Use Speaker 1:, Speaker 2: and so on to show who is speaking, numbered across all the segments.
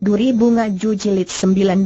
Speaker 1: Duri Bunga Ju Jilid 19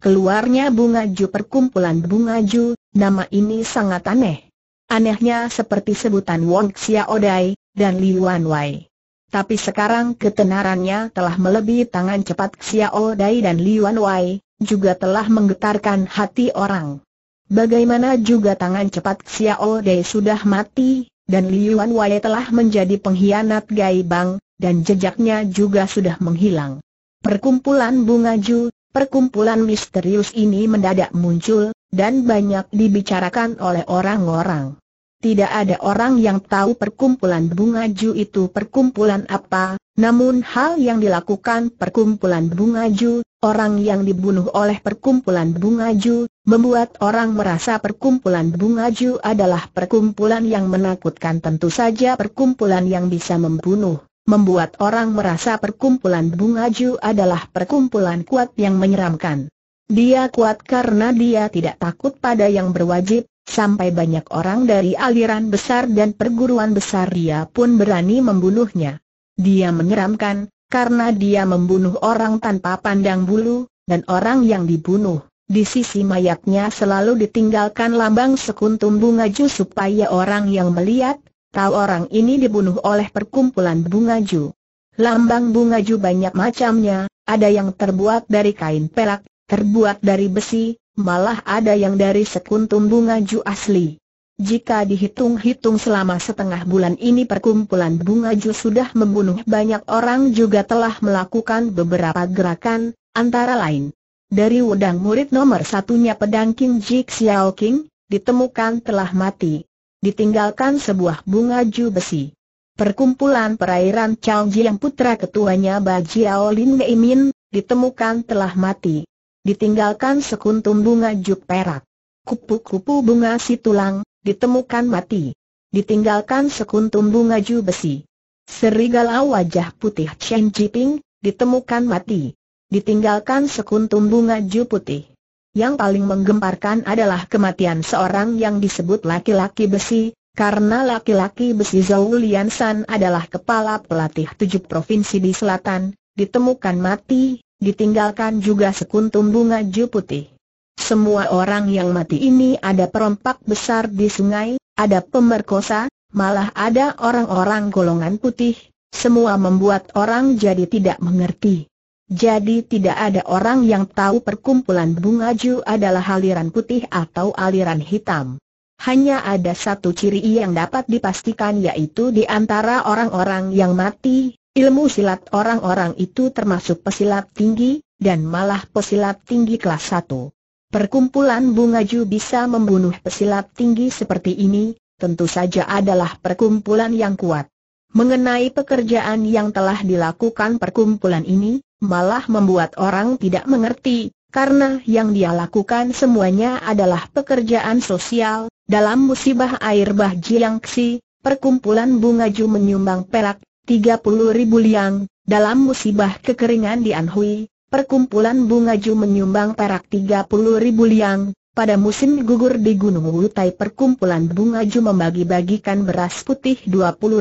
Speaker 1: Keluarnya Bunga Ju perkumpulan Bunga Ju, nama ini sangat aneh. Anehnya seperti sebutan Wong Xiaodai Odai dan Yuan Wei. Tapi sekarang ketenarannya telah melebihi tangan cepat Xiaodai Odai dan Yuan Wei, juga telah menggetarkan hati orang. Bagaimana juga tangan cepat Xiaodai Odai sudah mati, dan Li Yuan Wei telah menjadi pengkhianat Gai Bang, dan jejaknya juga sudah menghilang. Perkumpulan bunga Bungaju, perkumpulan misterius ini mendadak muncul, dan banyak dibicarakan oleh orang-orang. Tidak ada orang yang tahu perkumpulan bunga Bungaju itu perkumpulan apa, namun hal yang dilakukan perkumpulan bunga Bungaju, orang yang dibunuh oleh perkumpulan bunga Bungaju, membuat orang merasa perkumpulan bunga Bungaju adalah perkumpulan yang menakutkan tentu saja perkumpulan yang bisa membunuh membuat orang merasa perkumpulan bunga Ju adalah perkumpulan kuat yang menyeramkan. Dia kuat karena dia tidak takut pada yang berwajib, sampai banyak orang dari aliran besar dan perguruan besar dia pun berani membunuhnya. Dia menyeramkan, karena dia membunuh orang tanpa pandang bulu, dan orang yang dibunuh, di sisi mayatnya selalu ditinggalkan lambang sekuntum bunga ju supaya orang yang melihat, kau orang ini dibunuh oleh perkumpulan bunga ju. Lambang bunga ju banyak macamnya, ada yang terbuat dari kain pelak, terbuat dari besi, malah ada yang dari sekuntum bunga ju asli. Jika dihitung-hitung selama setengah bulan ini perkumpulan bunga ju sudah membunuh banyak orang juga telah melakukan beberapa gerakan, antara lain. Dari wedang murid nomor satunya pedang King Jixiao King, ditemukan telah mati ditinggalkan sebuah bunga ju besi. Perkumpulan perairan Chao yang putra ketuanya Bajiao Lin Min, ditemukan telah mati. Ditinggalkan sekuntum bunga ju perak. Kupu-kupu bunga si tulang ditemukan mati. Ditinggalkan sekuntum bunga ju besi. Serigala wajah putih Chen Jiping, ditemukan mati. Ditinggalkan sekuntum bunga ju putih. Yang paling menggemparkan adalah kematian seorang yang disebut laki-laki besi, karena laki-laki besi Zhou Liansan adalah kepala pelatih tujuh provinsi di selatan, ditemukan mati, ditinggalkan juga sekuntum bunga ju putih. Semua orang yang mati ini ada perompak besar di sungai, ada pemerkosa, malah ada orang-orang golongan putih, semua membuat orang jadi tidak mengerti. Jadi tidak ada orang yang tahu perkumpulan bunga Ju adalah aliran putih atau aliran hitam. Hanya ada satu ciri yang dapat dipastikan yaitu di antara orang-orang yang mati, ilmu silat orang-orang itu termasuk pesilat tinggi, dan malah pesilat tinggi kelas 1. Perkumpulan bunga Ju bisa membunuh pesilat tinggi seperti ini, tentu saja adalah perkumpulan yang kuat. Mengenai pekerjaan yang telah dilakukan perkumpulan ini, malah membuat orang tidak mengerti, karena yang dia lakukan semuanya adalah pekerjaan sosial, dalam musibah air bah Jiangxi, perkumpulan bunga Ju menyumbang perak, 30 ribu liang, dalam musibah kekeringan di Anhui, perkumpulan bunga Ju menyumbang perak 30 ribu liang, pada musim gugur di Gunung Wutai perkumpulan bunga Ju membagi-bagikan beras putih 20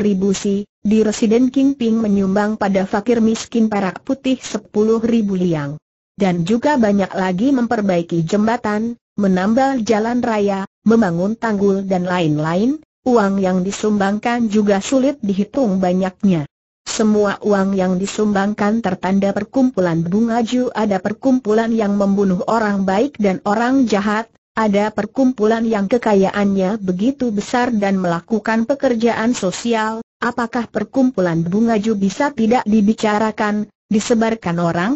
Speaker 1: ribu si, di Residen Ping menyumbang pada fakir miskin perak putih 10 ribu liang. Dan juga banyak lagi memperbaiki jembatan, menambal jalan raya, membangun tanggul dan lain-lain, uang yang disumbangkan juga sulit dihitung banyaknya. Semua uang yang disumbangkan tertanda perkumpulan bunga ju ada perkumpulan yang membunuh orang baik dan orang jahat, ada perkumpulan yang kekayaannya begitu besar dan melakukan pekerjaan sosial, Apakah perkumpulan bunga ju bisa tidak dibicarakan, disebarkan orang?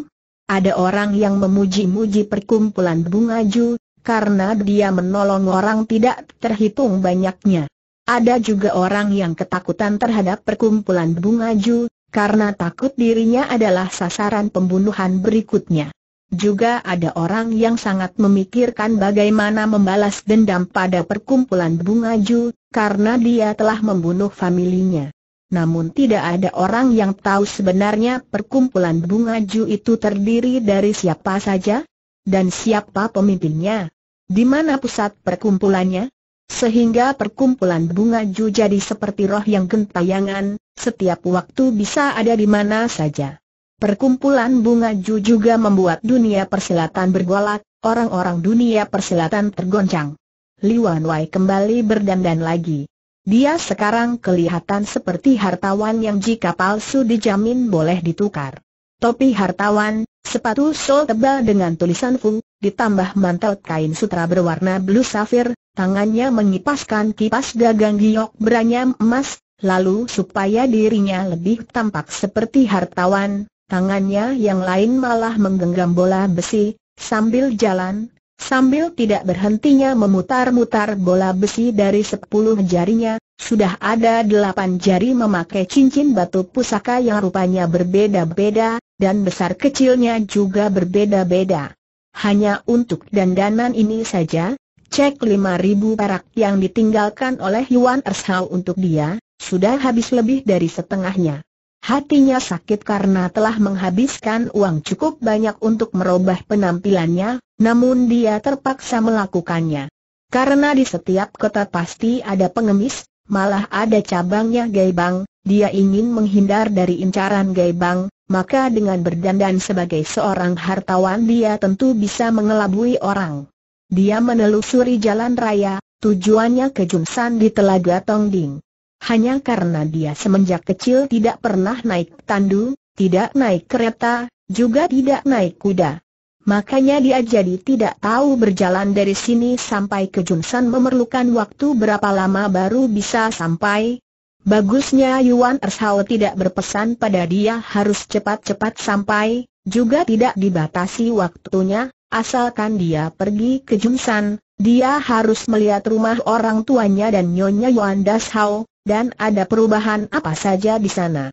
Speaker 1: Ada orang yang memuji-muji perkumpulan bunga ju, karena dia menolong orang tidak terhitung banyaknya. Ada juga orang yang ketakutan terhadap perkumpulan bunga ju, karena takut dirinya adalah sasaran pembunuhan berikutnya juga ada orang yang sangat memikirkan bagaimana membalas dendam pada perkumpulan bunga Ju, karena dia telah membunuh familinya. Namun tidak ada orang yang tahu sebenarnya perkumpulan bunga Ju itu terdiri dari siapa saja, dan siapa pemimpinnya, di mana pusat perkumpulannya, sehingga perkumpulan bunga Ju jadi seperti roh yang gentayangan, setiap waktu bisa ada di mana saja. Perkumpulan bunga Ju juga membuat dunia persilatan bergolak, orang-orang dunia persilatan tergoncang. Li Wai kembali berdandan lagi. Dia sekarang kelihatan seperti hartawan yang jika palsu dijamin boleh ditukar. Topi hartawan, sepatu sol tebal dengan tulisan Fu, ditambah mantel kain sutra berwarna blue safir, tangannya mengipaskan kipas gagang giok beranyam emas, lalu supaya dirinya lebih tampak seperti hartawan, tangannya yang lain malah menggenggam bola besi, sambil jalan, sambil tidak berhentinya memutar-mutar bola besi dari sepuluh jarinya, sudah ada delapan jari memakai cincin batu pusaka yang rupanya berbeda-beda, dan besar kecilnya juga berbeda-beda. Hanya untuk dandanan ini saja, cek lima ribu perak yang ditinggalkan oleh Yuan Ershao untuk dia, sudah habis lebih dari setengahnya. Hatinya sakit karena telah menghabiskan uang cukup banyak untuk merubah penampilannya, namun dia terpaksa melakukannya. Karena di setiap kota pasti ada pengemis, malah ada cabangnya Gaibang, dia ingin menghindar dari incaran Gaibang, maka dengan berdandan sebagai seorang hartawan dia tentu bisa mengelabui orang. Dia menelusuri jalan raya, tujuannya ke Jumsan di Telaga Tongding. Hanya karena dia semenjak kecil tidak pernah naik tandu, tidak naik kereta, juga tidak naik kuda. Makanya dia jadi tidak tahu berjalan dari sini sampai ke Jungsan memerlukan waktu berapa lama baru bisa sampai. Bagusnya Yuan Ershao tidak berpesan pada dia harus cepat-cepat sampai, juga tidak dibatasi waktunya, asalkan dia pergi ke Jungsan, dia harus melihat rumah orang tuanya dan Nyonya Yuan Dashao, dan ada perubahan apa saja di sana.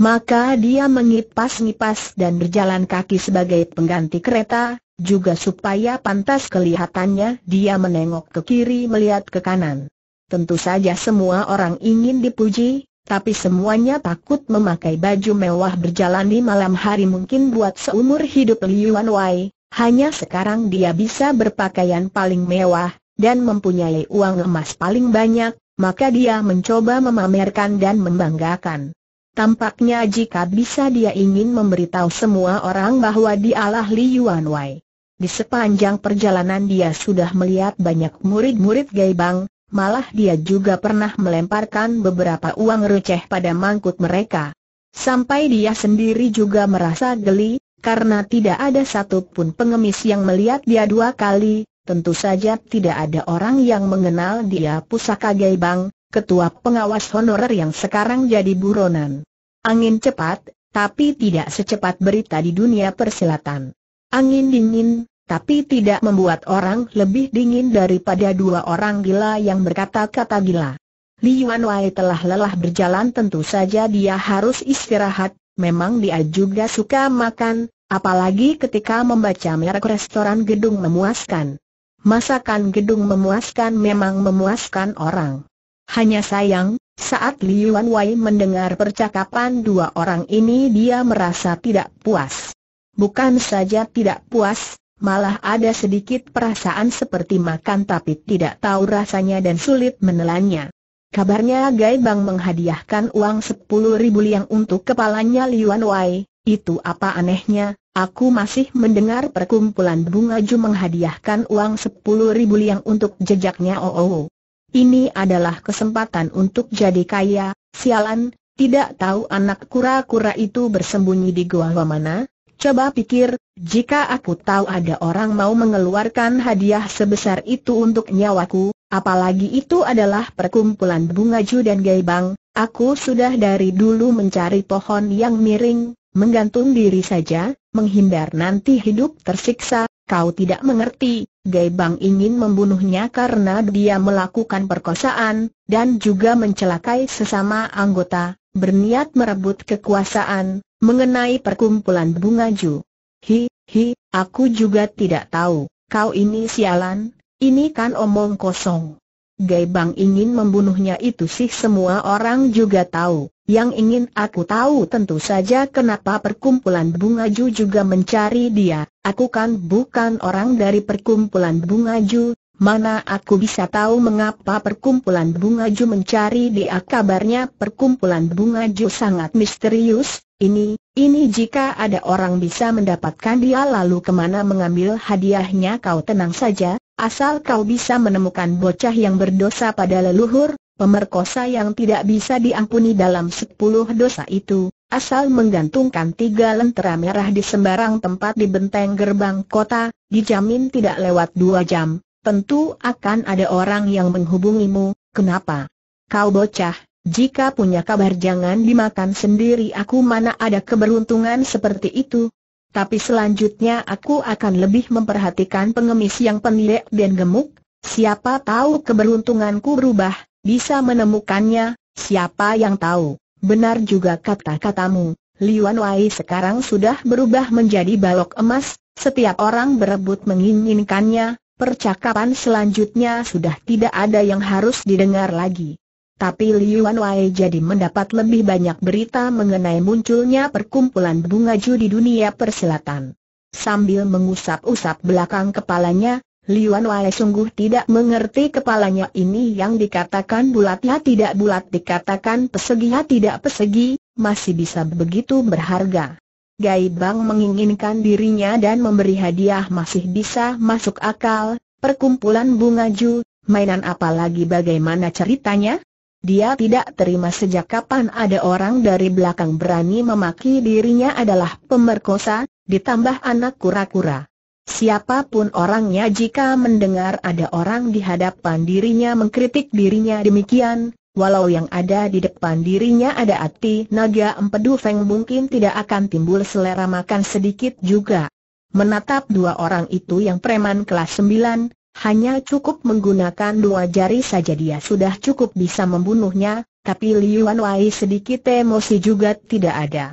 Speaker 1: Maka dia mengipas-ngipas dan berjalan kaki sebagai pengganti kereta, juga supaya pantas kelihatannya dia menengok ke kiri melihat ke kanan. Tentu saja semua orang ingin dipuji, tapi semuanya takut memakai baju mewah berjalan di malam hari mungkin buat seumur hidup Liuan Wei, hanya sekarang dia bisa berpakaian paling mewah, dan mempunyai uang emas paling banyak, maka dia mencoba memamerkan dan membanggakan. Tampaknya jika bisa dia ingin memberitahu semua orang bahwa dialah Li Yuan Wei. Di sepanjang perjalanan dia sudah melihat banyak murid-murid Gaibang, malah dia juga pernah melemparkan beberapa uang receh pada mangkut mereka. Sampai dia sendiri juga merasa geli, karena tidak ada satupun pengemis yang melihat dia dua kali, Tentu saja tidak ada orang yang mengenal dia pusaka Gaibang, ketua pengawas honorer yang sekarang jadi buronan. Angin cepat, tapi tidak secepat berita di dunia persilatan. Angin dingin, tapi tidak membuat orang lebih dingin daripada dua orang gila yang berkata-kata gila. Yuan Wei telah lelah berjalan tentu saja dia harus istirahat, memang dia juga suka makan, apalagi ketika membaca merek restoran gedung memuaskan. Masakan gedung memuaskan memang memuaskan orang. Hanya sayang, saat Liuan Wei mendengar percakapan dua orang ini dia merasa tidak puas. Bukan saja tidak puas, malah ada sedikit perasaan seperti makan tapi tidak tahu rasanya dan sulit menelannya. Kabarnya Gai Bang menghadiahkan uang 10 ribu liang untuk kepalanya Liuan Wei, itu apa anehnya, aku masih mendengar perkumpulan bunga Ju menghadiahkan uang sepuluh ribu liang untuk jejaknya ooo oh, oh, oh. Ini adalah kesempatan untuk jadi kaya, sialan, tidak tahu anak kura-kura itu bersembunyi di gua mana? Coba pikir, jika aku tahu ada orang mau mengeluarkan hadiah sebesar itu untuk nyawaku, apalagi itu adalah perkumpulan bunga Ju dan gaybang Aku sudah dari dulu mencari pohon yang miring, Menggantung diri saja, menghindar nanti hidup tersiksa, kau tidak mengerti, Gai Bang ingin membunuhnya karena dia melakukan perkosaan, dan juga mencelakai sesama anggota, berniat merebut kekuasaan, mengenai perkumpulan bunga Ju. Hi, hi, aku juga tidak tahu, kau ini sialan, ini kan omong kosong. Gai Bang ingin membunuhnya itu sih semua orang juga tahu. Yang ingin aku tahu tentu saja kenapa perkumpulan bunga Ju juga mencari dia. Aku kan bukan orang dari perkumpulan bunga Ju, mana aku bisa tahu mengapa perkumpulan bunga Ju mencari dia kabarnya perkumpulan bunga Ju sangat misterius, ini, ini jika ada orang bisa mendapatkan dia lalu kemana mengambil hadiahnya kau tenang saja, Asal kau bisa menemukan bocah yang berdosa pada leluhur, pemerkosa yang tidak bisa diampuni dalam sepuluh dosa itu, asal menggantungkan tiga lentera merah di sembarang tempat di benteng gerbang kota, dijamin tidak lewat dua jam, tentu akan ada orang yang menghubungimu, kenapa? Kau bocah, jika punya kabar jangan dimakan sendiri aku mana ada keberuntungan seperti itu, tapi selanjutnya aku akan lebih memperhatikan pengemis yang pendek dan gemuk, siapa tahu keberuntunganku berubah, bisa menemukannya, siapa yang tahu. Benar juga kata-katamu, Liuan Wai sekarang sudah berubah menjadi balok emas, setiap orang berebut menginginkannya, percakapan selanjutnya sudah tidak ada yang harus didengar lagi. Tapi Liu Anwai jadi mendapat lebih banyak berita mengenai munculnya perkumpulan bunga ju di dunia persilatan. Sambil mengusap-usap belakang kepalanya, Liu Anwai sungguh tidak mengerti kepalanya ini yang dikatakan bulatnya tidak bulat dikatakan peseginya tidak pesegi, masih bisa begitu berharga. Gai Bang menginginkan dirinya dan memberi hadiah masih bisa masuk akal, perkumpulan bunga ju, mainan apalagi bagaimana ceritanya? Dia tidak terima sejak kapan ada orang dari belakang berani memaki dirinya adalah pemerkosa, ditambah anak kura-kura. Siapapun orangnya jika mendengar ada orang di hadapan dirinya mengkritik dirinya demikian, walau yang ada di depan dirinya ada ati, naga empedu Feng mungkin tidak akan timbul selera makan sedikit juga. Menatap dua orang itu yang preman kelas 9, hanya cukup menggunakan dua jari saja dia sudah cukup bisa membunuhnya, tapi Liuan Wai sedikit emosi juga tidak ada.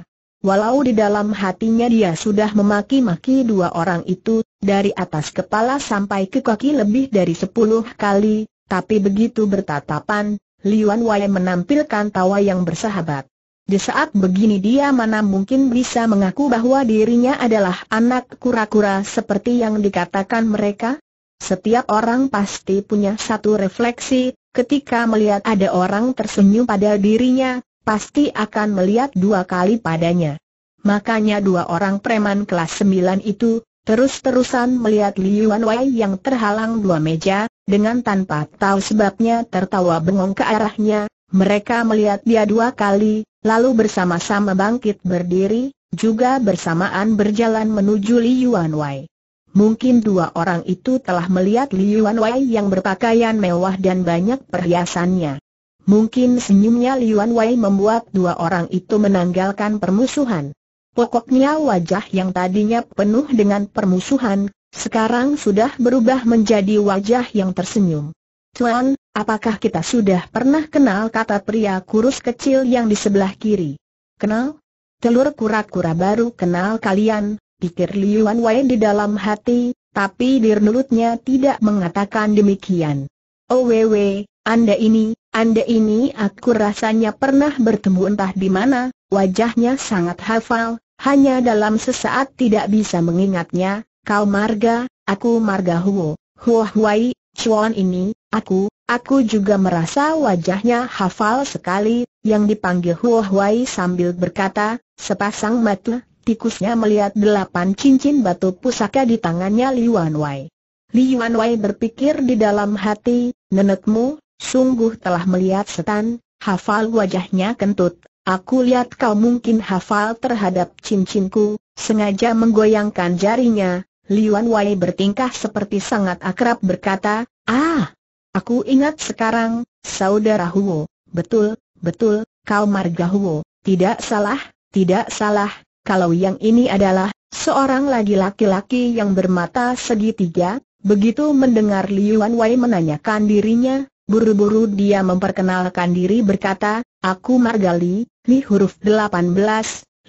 Speaker 1: Walau di dalam hatinya dia sudah memaki-maki dua orang itu, dari atas kepala sampai ke kaki lebih dari sepuluh kali, tapi begitu bertatapan, Liuan Wai menampilkan tawa yang bersahabat. Di saat begini dia mana mungkin bisa mengaku bahwa dirinya adalah anak kura-kura seperti yang dikatakan mereka? Setiap orang pasti punya satu refleksi, ketika melihat ada orang tersenyum pada dirinya, pasti akan melihat dua kali padanya. Makanya dua orang preman kelas 9 itu, terus-terusan melihat Liuan Wei yang terhalang dua meja, dengan tanpa tahu sebabnya tertawa bengong ke arahnya, mereka melihat dia dua kali, lalu bersama-sama bangkit berdiri, juga bersamaan berjalan menuju Liuan Wei. Mungkin dua orang itu telah melihat Yuan Wei yang berpakaian mewah dan banyak perhiasannya. Mungkin senyumnya Yuan Wei membuat dua orang itu menanggalkan permusuhan. Pokoknya wajah yang tadinya penuh dengan permusuhan, sekarang sudah berubah menjadi wajah yang tersenyum. Tuan, apakah kita sudah pernah kenal kata pria kurus kecil yang di sebelah kiri? Kenal? Telur kura-kura baru kenal kalian, pikir Liuan Wei di dalam hati, tapi di mulutnya tidak mengatakan demikian. Owewe, oh, anda ini, anda ini aku rasanya pernah bertemu entah di mana, wajahnya sangat hafal, hanya dalam sesaat tidak bisa mengingatnya, kau marga, aku marga Huo, Huo Huai, Chuan ini, aku, aku juga merasa wajahnya hafal sekali, yang dipanggil Huo Huai sambil berkata, sepasang mata, tikusnya melihat delapan cincin batu pusaka di tangannya Liwan Wai. Liwan Wai berpikir di dalam hati, nenekmu, sungguh telah melihat setan, hafal wajahnya kentut, aku lihat kau mungkin hafal terhadap cincinku, sengaja menggoyangkan jarinya, Liwan Wai bertingkah seperti sangat akrab berkata, ah, aku ingat sekarang, saudara Huo, betul, betul, kau marga Huo, tidak salah, tidak salah, kalau yang ini adalah seorang lagi laki-laki yang bermata segitiga, begitu mendengar Liuan Wei menanyakan dirinya, buru-buru dia memperkenalkan diri berkata, Aku Margali, Li huruf 18,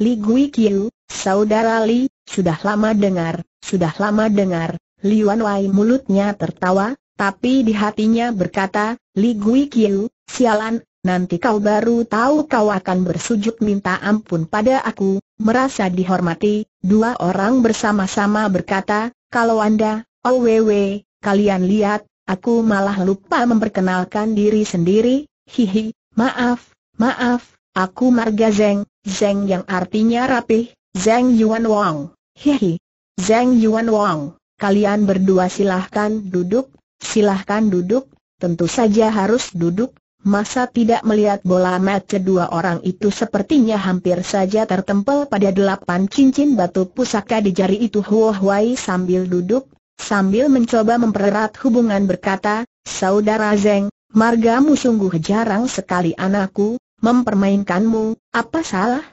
Speaker 1: Li Gui Kiu, Saudara Li, sudah lama dengar, sudah lama dengar, Liuan Wei mulutnya tertawa, tapi di hatinya berkata, Li Gui Kiu, sialan, nanti kau baru tahu kau akan bersujud minta ampun pada aku, merasa dihormati, dua orang bersama-sama berkata, kalau anda, oh OWW, kalian lihat, aku malah lupa memperkenalkan diri sendiri, hihi, maaf, maaf, aku Marga Zeng, Zeng yang artinya rapih, Zeng Yuan Wong, hihi, Zeng Yuan Wong, kalian berdua silahkan duduk, silahkan duduk, tentu saja harus duduk, Masa tidak melihat bola mat kedua orang itu sepertinya hampir saja tertempel pada delapan cincin batu pusaka di jari itu Huo Huai sambil duduk, sambil mencoba mempererat hubungan berkata, Saudara Zeng, margamu sungguh jarang sekali anakku, mempermainkanmu, apa salah?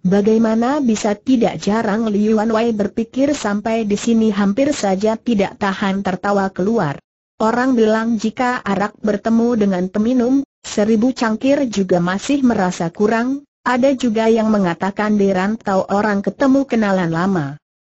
Speaker 1: Bagaimana bisa tidak jarang Liuan Wei berpikir sampai di sini hampir saja tidak tahan tertawa keluar. Orang bilang jika arak bertemu dengan peminum, seribu cangkir juga masih merasa kurang, ada juga yang mengatakan dirantau orang ketemu kenalan lama.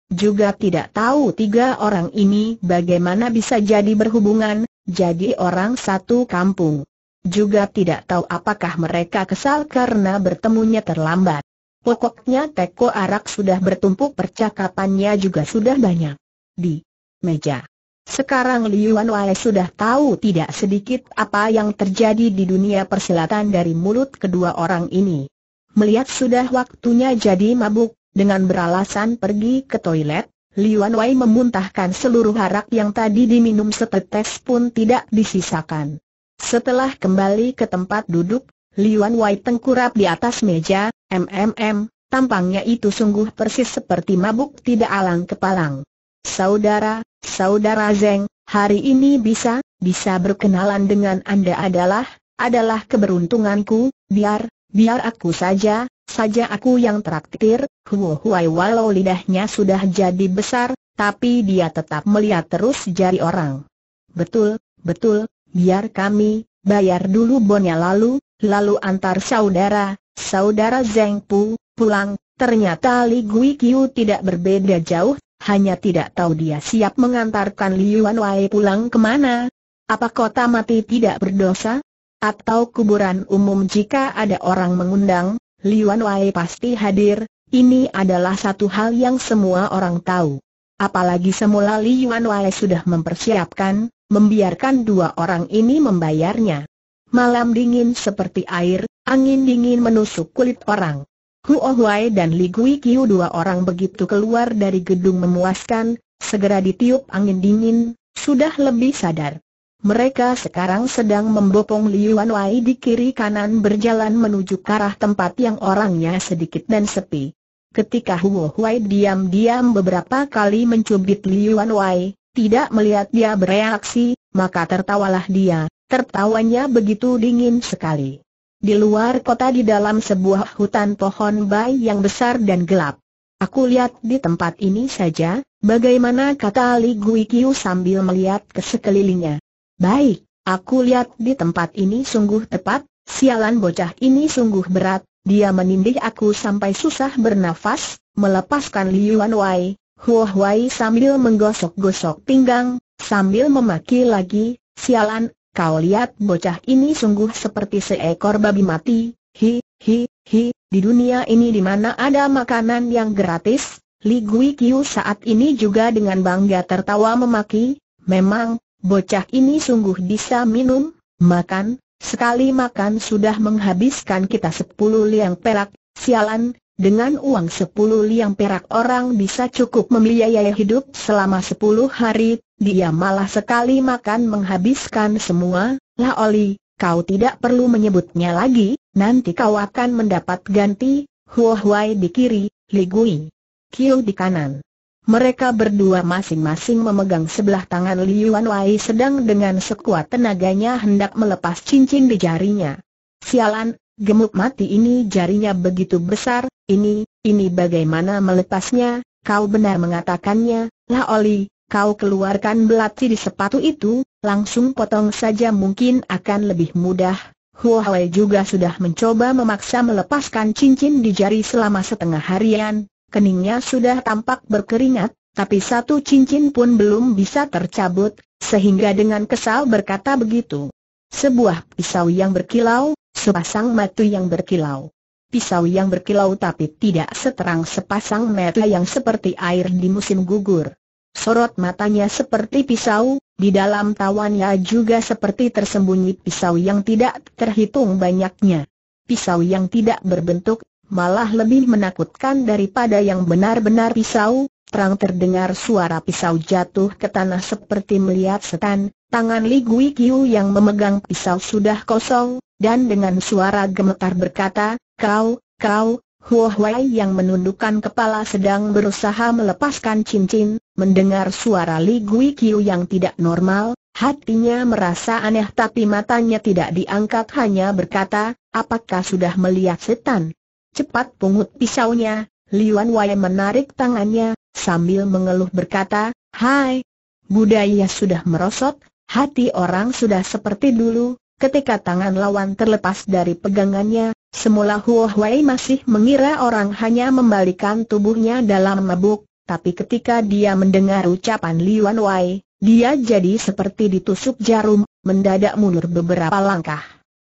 Speaker 1: Juga tidak tahu tiga orang ini bagaimana bisa jadi berhubungan, jadi orang satu kampung. Juga tidak tahu apakah mereka kesal karena bertemunya terlambat. Pokoknya teko arak sudah bertumpuk percakapannya juga sudah banyak. Di meja. Sekarang Liu Wei sudah tahu tidak sedikit apa yang terjadi di dunia persilatan dari mulut kedua orang ini. Melihat sudah waktunya jadi mabuk, dengan beralasan pergi ke toilet, Liu Wei memuntahkan seluruh harap yang tadi diminum setetes pun tidak disisakan. Setelah kembali ke tempat duduk, Liu Wei tengkurap di atas meja, MMM, tampangnya itu sungguh persis seperti mabuk tidak alang kepalang. Saudara, saudara Zeng, hari ini bisa, bisa berkenalan dengan Anda adalah, adalah keberuntunganku, biar, biar aku saja, saja aku yang traktir, Huo Huai walau lidahnya sudah jadi besar, tapi dia tetap melihat terus jari orang. Betul, betul, biar kami, bayar dulu bonnya lalu, lalu antar saudara, saudara Zeng Pu, pulang, ternyata Li Gui tidak berbeda jauh hanya tidak tahu dia siap mengantarkan Liuan Wei pulang kemana. Apa kota mati tidak berdosa? Atau kuburan umum jika ada orang mengundang, Liuan Wei pasti hadir, ini adalah satu hal yang semua orang tahu. Apalagi semula Liuan Wei sudah mempersiapkan, membiarkan dua orang ini membayarnya. Malam dingin seperti air, angin dingin menusuk kulit orang. Huohuai Huai dan Li Gui Kiu dua orang begitu keluar dari gedung memuaskan, segera ditiup angin dingin, sudah lebih sadar. Mereka sekarang sedang membopong Liuan Wai di kiri kanan berjalan menuju ke arah tempat yang orangnya sedikit dan sepi. Ketika Huo Huai diam-diam beberapa kali mencubit Liuan Wai, tidak melihat dia bereaksi, maka tertawalah dia, tertawanya begitu dingin sekali. Di luar kota di dalam sebuah hutan pohon bay yang besar dan gelap. Aku lihat di tempat ini saja, bagaimana kata Li Gui sambil melihat ke sekelilingnya. Baik, aku lihat di tempat ini sungguh tepat, sialan bocah ini sungguh berat, dia menindih aku sampai susah bernafas, melepaskan Liuan Wai, Huo Wai sambil menggosok-gosok pinggang, sambil memaki lagi, sialan, Kau lihat bocah ini sungguh seperti seekor babi mati, hi, hi, hi, di dunia ini di mana ada makanan yang gratis, Li Gui Kiu saat ini juga dengan bangga tertawa memaki, memang, bocah ini sungguh bisa minum, makan, sekali makan sudah menghabiskan kita sepuluh liang perak, sialan, dengan uang sepuluh liang perak orang bisa cukup membiayai hidup selama sepuluh hari, dia malah sekali makan menghabiskan semua, lah Oli, kau tidak perlu menyebutnya lagi, nanti kau akan mendapat ganti, Huo Huai di kiri, Li Gui. Qiu di kanan. Mereka berdua masing-masing memegang sebelah tangan Yuan Wai sedang dengan sekuat tenaganya hendak melepas cincin di jarinya. Sialan Gemuk mati ini jarinya begitu besar, ini, ini bagaimana melepasnya, kau benar mengatakannya, lah Oli, kau keluarkan belati di sepatu itu, langsung potong saja mungkin akan lebih mudah. Huawei juga sudah mencoba memaksa melepaskan cincin di jari selama setengah harian, keningnya sudah tampak berkeringat, tapi satu cincin pun belum bisa tercabut, sehingga dengan kesal berkata begitu. Sebuah pisau yang berkilau, sepasang mata yang berkilau. Pisau yang berkilau tapi tidak seterang sepasang mata yang seperti air di musim gugur. Sorot matanya seperti pisau, di dalam tawannya juga seperti tersembunyi pisau yang tidak terhitung banyaknya. Pisau yang tidak berbentuk, malah lebih menakutkan daripada yang benar-benar pisau, Terang terdengar suara pisau jatuh ke tanah seperti melihat setan, tangan Li Gui Kiu yang memegang pisau sudah kosong, dan dengan suara gemetar berkata, kau, kau, Huo Huai yang menundukkan kepala sedang berusaha melepaskan cincin, mendengar suara Li Guiqiu yang tidak normal, hatinya merasa aneh tapi matanya tidak diangkat hanya berkata, apakah sudah melihat setan? Cepat pungut pisaunya, Liuan Wai menarik tangannya, sambil mengeluh berkata, Hai, budaya sudah merosot, hati orang sudah seperti dulu, Ketika tangan lawan terlepas dari pegangannya, semula Huo Hui masih mengira orang hanya membalikan tubuhnya dalam mabuk, tapi ketika dia mendengar ucapan Wan Wei, dia jadi seperti ditusuk jarum, mendadak mundur beberapa langkah.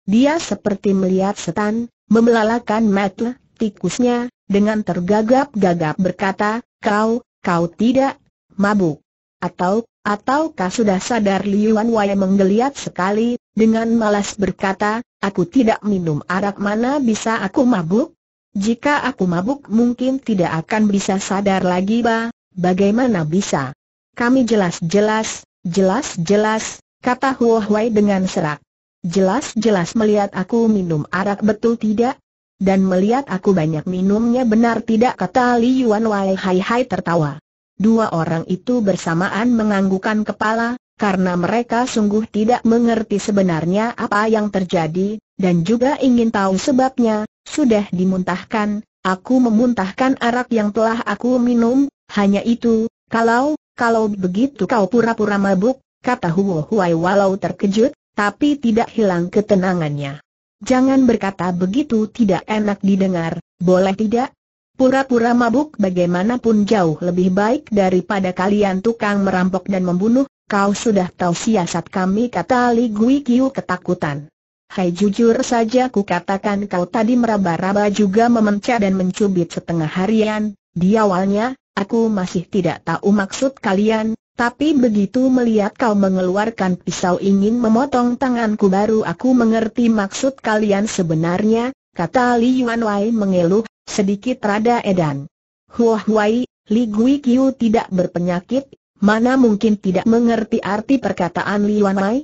Speaker 1: Dia seperti melihat setan, membelalakan mata tikusnya, dengan tergagap-gagap berkata, kau, kau tidak mabuk. Atau, ataukah sudah sadar Liuan Wei menggeliat sekali, dengan malas berkata, aku tidak minum arak mana bisa aku mabuk? Jika aku mabuk mungkin tidak akan bisa sadar lagi ba, bagaimana bisa? Kami jelas-jelas, jelas-jelas, kata Huo Huai dengan serak. Jelas-jelas melihat aku minum arak betul tidak? Dan melihat aku banyak minumnya benar tidak kata Li Yuan Wai Hai Hai tertawa. Dua orang itu bersamaan menganggukan kepala, karena mereka sungguh tidak mengerti sebenarnya apa yang terjadi, dan juga ingin tahu sebabnya, sudah dimuntahkan, aku memuntahkan arak yang telah aku minum, hanya itu, kalau, kalau begitu kau pura-pura mabuk, kata Huo Huai walau terkejut, tapi tidak hilang ketenangannya. Jangan berkata begitu tidak enak didengar, boleh tidak? Pura-pura mabuk bagaimanapun jauh lebih baik daripada kalian tukang merampok dan membunuh, Kau sudah tahu siasat kami kata Li Gui Kiu ketakutan. Hai jujur saja ku katakan kau tadi meraba-raba juga memencah dan mencubit setengah harian, di awalnya, aku masih tidak tahu maksud kalian, tapi begitu melihat kau mengeluarkan pisau ingin memotong tanganku baru aku mengerti maksud kalian sebenarnya, kata Li Yuan Wai mengeluh, sedikit rada edan. Huah Wai, Li Gui Kiu tidak berpenyakit, Mana mungkin tidak mengerti arti perkataan Liuan Wai?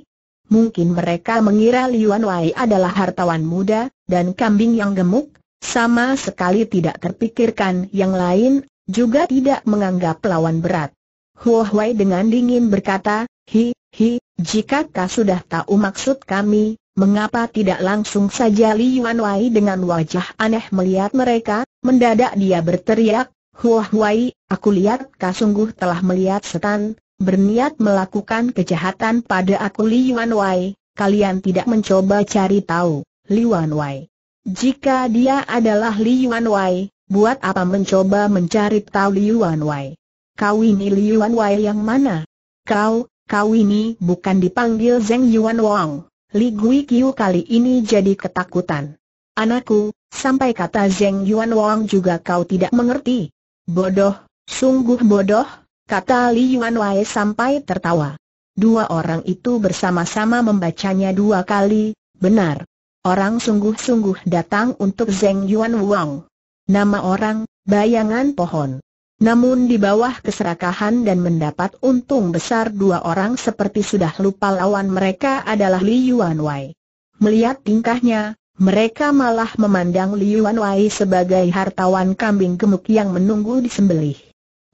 Speaker 1: Mungkin mereka mengira Liuan Wai adalah hartawan muda, dan kambing yang gemuk, sama sekali tidak terpikirkan yang lain, juga tidak menganggap lawan berat. Huo Wei dengan dingin berkata, Hi, hi, jika kau sudah tahu maksud kami, mengapa tidak langsung saja Liuan Wai dengan wajah aneh melihat mereka, mendadak dia berteriak, Huai, aku lihat kau sungguh telah melihat setan, berniat melakukan kejahatan pada aku Yuan Wai, kalian tidak mencoba cari tahu, Yuan Wai. Jika dia adalah Yuan Wai, buat apa mencoba mencari tahu Yuan Wai? Kau ini Yuan Wai yang mana? Kau, kau ini bukan dipanggil Zeng Yuan Wang. Li Gui Kiu kali ini jadi ketakutan. Anakku, sampai kata Zeng Yuan Wang juga kau tidak mengerti. Bodoh, sungguh bodoh, kata Li Yuan Wei sampai tertawa. Dua orang itu bersama-sama membacanya dua kali, benar. Orang sungguh-sungguh datang untuk Zeng Yuan Wang. Nama orang, bayangan pohon. Namun di bawah keserakahan dan mendapat untung besar dua orang seperti sudah lupa lawan mereka adalah Li Yuan Wei. Melihat tingkahnya, mereka malah memandang Liuan Wai sebagai hartawan kambing gemuk yang menunggu disembelih.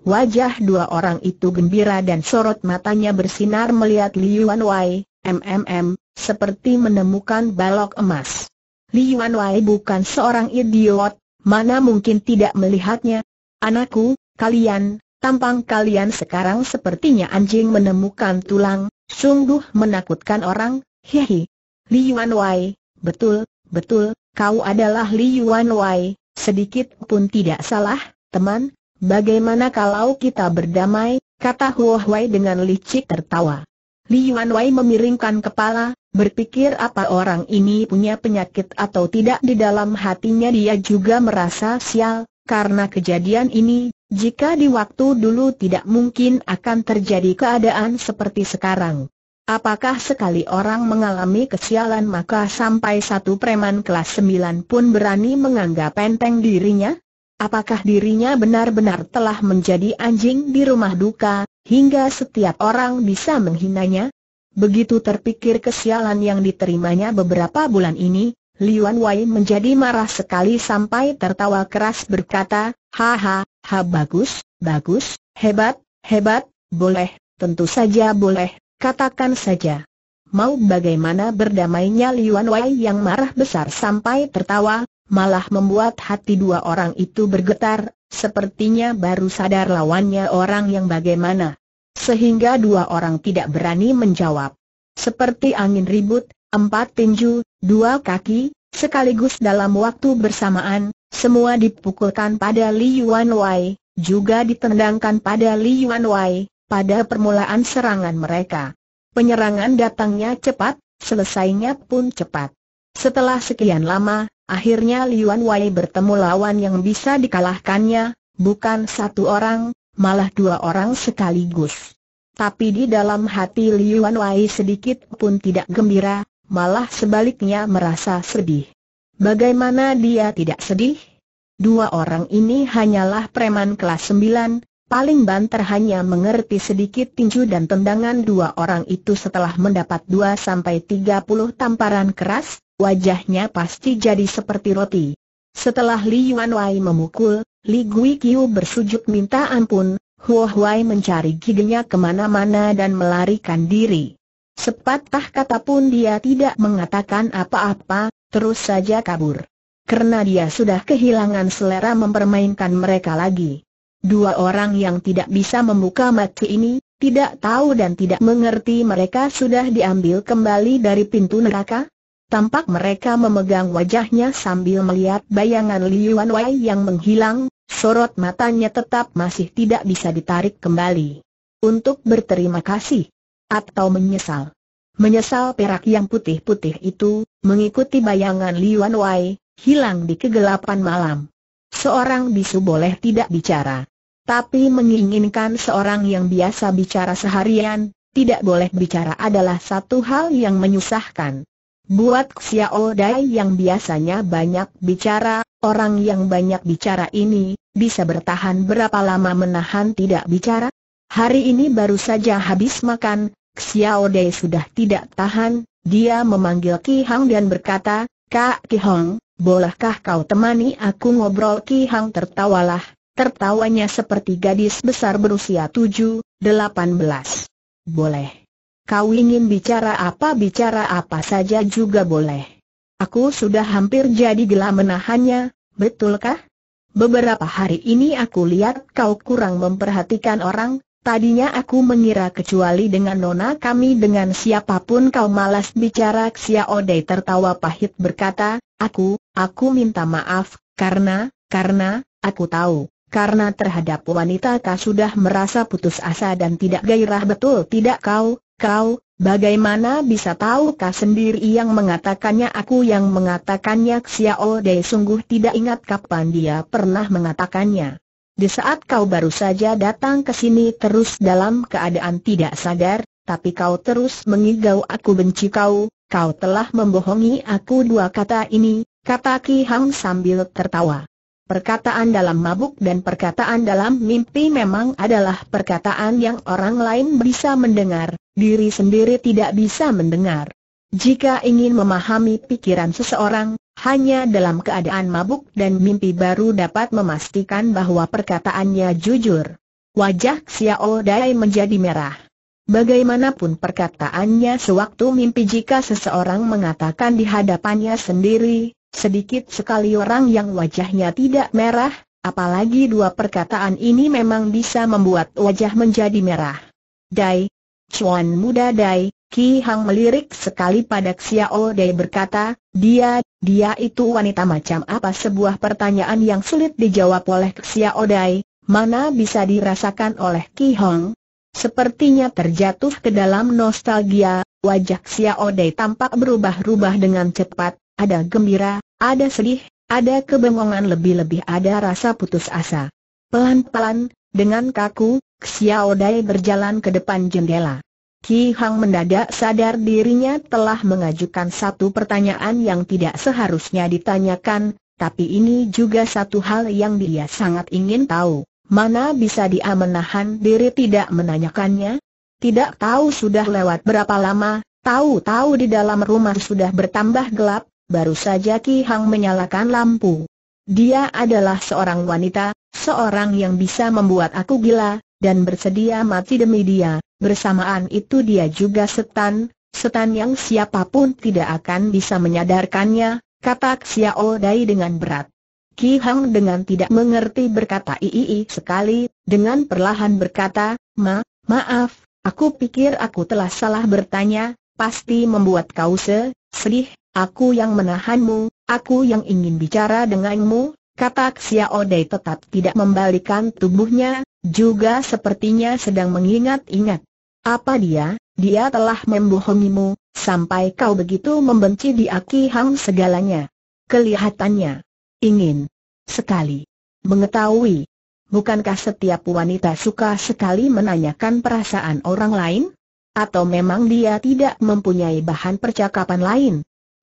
Speaker 1: Wajah dua orang itu gembira dan sorot matanya bersinar melihat Liuan Wai, MMM, seperti menemukan balok emas. Liuan Wai bukan seorang idiot, mana mungkin tidak melihatnya. Anakku, kalian, tampang kalian sekarang sepertinya anjing menemukan tulang, sungguh menakutkan orang, hehe. Liuan Wai, betul, Betul, kau adalah Li Yuan Wei, sedikit pun tidak salah, teman. Bagaimana kalau kita berdamai, kata Huo Wei dengan licik tertawa. Li Yuan Wei memiringkan kepala, berpikir apa orang ini punya penyakit atau tidak di dalam hatinya dia juga merasa sial, karena kejadian ini, jika di waktu dulu tidak mungkin akan terjadi keadaan seperti sekarang. Apakah sekali orang mengalami kesialan maka sampai satu preman kelas 9 pun berani menganggap enteng dirinya? Apakah dirinya benar-benar telah menjadi anjing di rumah duka, hingga setiap orang bisa menghinanya? Begitu terpikir kesialan yang diterimanya beberapa bulan ini, Liuan Wei menjadi marah sekali sampai tertawa keras berkata, Haha, ha bagus, bagus, hebat, hebat, boleh, tentu saja boleh, Katakan saja. Mau bagaimana berdamainya Liuan Wei yang marah besar sampai tertawa, malah membuat hati dua orang itu bergetar, sepertinya baru sadar lawannya orang yang bagaimana. Sehingga dua orang tidak berani menjawab. Seperti angin ribut, empat tinju, dua kaki, sekaligus dalam waktu bersamaan, semua dipukulkan pada Li Yuan Wei, juga ditendangkan pada Li Yuan Wei, pada permulaan serangan mereka. Penyerangan datangnya cepat, selesainya pun cepat. Setelah sekian lama, akhirnya Liuan Wei bertemu lawan yang bisa dikalahkannya, bukan satu orang, malah dua orang sekaligus. Tapi di dalam hati Liuan Wei sedikit pun tidak gembira, malah sebaliknya merasa sedih. Bagaimana dia tidak sedih? Dua orang ini hanyalah preman kelas 9, Paling banter hanya mengerti sedikit tinju dan tendangan dua orang itu setelah mendapat 2 sampai 30 tamparan keras, wajahnya pasti jadi seperti roti. Setelah Li Yuan Wai memukul, Li Gui Qiu bersujud minta ampun, Huo Huai mencari giginya kemana-mana dan melarikan diri. Sepatah kata pun dia tidak mengatakan apa-apa, terus saja kabur. Karena dia sudah kehilangan selera mempermainkan mereka lagi. Dua orang yang tidak bisa membuka mati ini, tidak tahu dan tidak mengerti mereka sudah diambil kembali dari pintu neraka? Tampak mereka memegang wajahnya sambil melihat bayangan Liuan Wei yang menghilang, sorot matanya tetap masih tidak bisa ditarik kembali. Untuk berterima kasih atau menyesal. Menyesal perak yang putih-putih itu, mengikuti bayangan Liuan Wei, hilang di kegelapan malam seorang bisu boleh tidak bicara. Tapi menginginkan seorang yang biasa bicara seharian, tidak boleh bicara adalah satu hal yang menyusahkan. Buat Xiao Dai yang biasanya banyak bicara, orang yang banyak bicara ini, bisa bertahan berapa lama menahan tidak bicara? Hari ini baru saja habis makan, Xiao Dai sudah tidak tahan, dia memanggil Ki Hong dan berkata, Kak Ki Hong, Bolehkah kau temani aku ngobrol Ki Hang tertawalah, tertawanya seperti gadis besar berusia tujuh, delapan belas. Boleh. Kau ingin bicara apa bicara apa saja juga boleh. Aku sudah hampir jadi gila menahannya, betulkah? Beberapa hari ini aku lihat kau kurang memperhatikan orang, tadinya aku mengira kecuali dengan nona kami dengan siapapun kau malas bicara Xiao Dei tertawa pahit berkata, Aku, Aku minta maaf, karena, karena, aku tahu, karena terhadap wanita kau sudah merasa putus asa dan tidak gairah betul tidak kau, kau, bagaimana bisa tahu kau sendiri yang mengatakannya aku yang mengatakannya Xiao Dei sungguh tidak ingat kapan dia pernah mengatakannya. Di saat kau baru saja datang ke sini terus dalam keadaan tidak sadar, tapi kau terus mengigau aku benci kau, kau telah membohongi aku dua kata ini, kata Ki Hang sambil tertawa. Perkataan dalam mabuk dan perkataan dalam mimpi memang adalah perkataan yang orang lain bisa mendengar, diri sendiri tidak bisa mendengar. Jika ingin memahami pikiran seseorang, hanya dalam keadaan mabuk dan mimpi baru dapat memastikan bahwa perkataannya jujur. Wajah Xiao Dai menjadi merah. Bagaimanapun perkataannya sewaktu mimpi jika seseorang mengatakan di hadapannya sendiri, Sedikit sekali orang yang wajahnya tidak merah, apalagi dua perkataan ini memang bisa membuat wajah menjadi merah. Dai, Chuan muda Dai, Ki Hang melirik sekali pada Xiao oh Dai berkata, dia, dia itu wanita macam apa sebuah pertanyaan yang sulit dijawab oleh Xiao oh Dai, mana bisa dirasakan oleh Ki Hang. Sepertinya terjatuh ke dalam nostalgia, wajah Xiao oh Dai tampak berubah-ubah dengan cepat, ada gembira, ada sedih, ada kebengongan lebih-lebih ada rasa putus asa. Pelan-pelan, dengan kaku, Xiao Dai berjalan ke depan jendela. Ki Hang mendadak sadar dirinya telah mengajukan satu pertanyaan yang tidak seharusnya ditanyakan, tapi ini juga satu hal yang dia sangat ingin tahu. Mana bisa dia menahan diri tidak menanyakannya? Tidak tahu sudah lewat berapa lama, tahu-tahu di dalam rumah sudah bertambah gelap, baru saja Ki Hang menyalakan lampu. Dia adalah seorang wanita, seorang yang bisa membuat aku gila, dan bersedia mati demi dia. Bersamaan itu dia juga setan, setan yang siapapun tidak akan bisa menyadarkannya, kata Xiao Dai dengan berat. Ki Hang dengan tidak mengerti berkata iii sekali, dengan perlahan berkata, Ma, maaf, aku pikir aku telah salah bertanya, pasti membuat kau se, sedih, Aku yang menahanmu, aku yang ingin bicara denganmu, kata Xiao Dei tetap tidak membalikan tubuhnya, juga sepertinya sedang mengingat-ingat. Apa dia, dia telah membohongimu, sampai kau begitu membenci di Aki Hang segalanya. Kelihatannya, ingin sekali mengetahui. Bukankah setiap wanita suka sekali menanyakan perasaan orang lain? Atau memang dia tidak mempunyai bahan percakapan lain?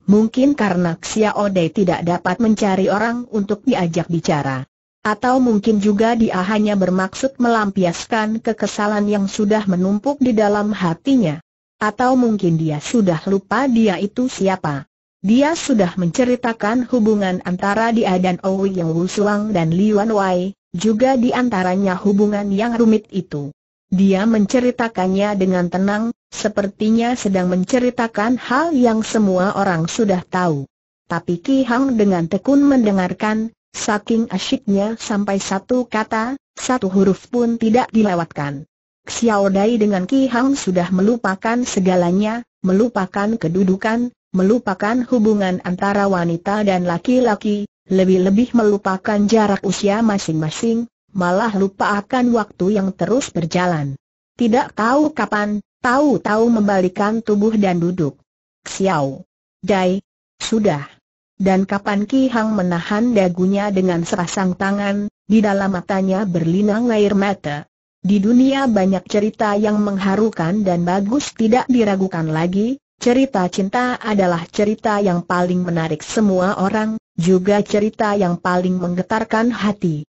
Speaker 1: Mungkin karena Xiao Dei tidak dapat mencari orang untuk diajak bicara. Atau mungkin juga dia hanya bermaksud melampiaskan kekesalan yang sudah menumpuk di dalam hatinya. Atau mungkin dia sudah lupa dia itu siapa. Dia sudah menceritakan hubungan antara dia dan Ouyang Wusuang dan Liuan Wei, juga di antaranya hubungan yang rumit itu. Dia menceritakannya dengan tenang, sepertinya sedang menceritakan hal yang semua orang sudah tahu. Tapi Ki Hang dengan tekun mendengarkan, saking asyiknya sampai satu kata, satu huruf pun tidak dilewatkan. Xiao Dai dengan Ki Hang sudah melupakan segalanya, melupakan kedudukan, melupakan hubungan antara wanita dan laki-laki, lebih-lebih melupakan jarak usia masing-masing, malah lupa akan waktu yang terus berjalan. Tidak tahu kapan, tahu-tahu membalikan tubuh dan duduk. Xiao. Dai. Sudah. Dan kapan Ki Hang menahan dagunya dengan serasang tangan, di dalam matanya berlinang air mata. Di dunia banyak cerita yang mengharukan dan bagus tidak diragukan lagi, cerita cinta adalah cerita yang paling menarik semua orang, juga cerita yang paling menggetarkan hati.